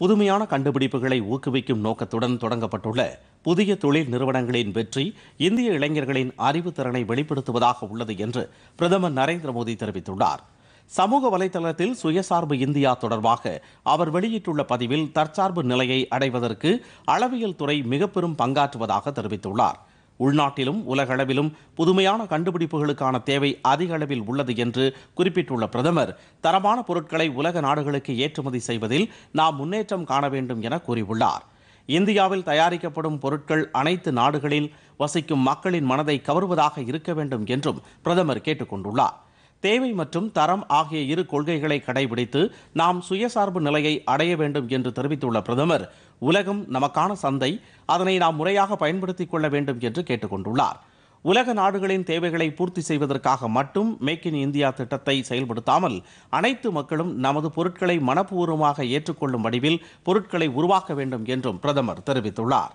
புதுமையான கண்டுபிடிப்புகளை ஊக்குவிக்கும் நோக்கத்துடன் தொடங்கப்பட்டுள்ள புதிய தொழில் நிறுவனங்களின் வெற்றி இந்திய இளைஞர்களின் அறிவுத்திறனை வெளிப்படுத்துவதாக உள்ளது என்று பிரதமர் நரேந்திர மோடி தெரிவித்துள்ளார் சமூக வலைதளத்தில் சுயசார்பு இந்தியா தொடர்பாக அவர் வெளியிட்டுள்ள பதிவில் தற்சார்பு நிலையை அடைவதற்கு அளவியல் துறை மிக பெரும் பங்காற்றுவதாக தெரிவித்துள்ளார் உள்நாட்டிலும் உலகளவிலும் புதுமையான கண்டுபிடிப்புகளுக்கான தேவை அதிக அளவில் உள்ளது என்று குறிப்பிட்டுள்ள பிரதமர் தரமான பொருட்களை உலக நாடுகளுக்கு ஏற்றுமதி செய்வதில் நாம் முன்னேற்றம் காண வேண்டும் என கூறியுள்ளார் இந்தியாவில் தயாரிக்கப்படும் பொருட்கள் அனைத்து நாடுகளில் வசிக்கும் மக்களின் மனதை கவருவதாக இருக்க வேண்டும் என்றும் பிரதமர் கேட்டுக்கொண்டுள்ளார் தேவை மற்றும் தரம் ஆகிய இரு கொள்கைகளை கடைபிடித்து நாம் சுயசார்பு நிலையை அடைய வேண்டும் என்று தெரிவித்துள்ள பிரதமர் உலகம் நமக்கான சந்தை அதனை நாம் முறையாக பயன்படுத்திக் கொள்ள வேண்டும் என்று கேட்டுக்கொண்டுள்ளார் உலக நாடுகளின் தேவைகளை பூர்த்தி செய்வதற்காக மட்டும் மேக் இன் இந்தியா திட்டத்தை செயல்படுத்தாமல் அனைத்து மக்களும் நமது பொருட்களை மனப்பூர்வமாக ஏற்றுக்கொள்ளும் வடிவில் பொருட்களை உருவாக்க வேண்டும் என்றும் பிரதமர் தெரிவித்துள்ளார்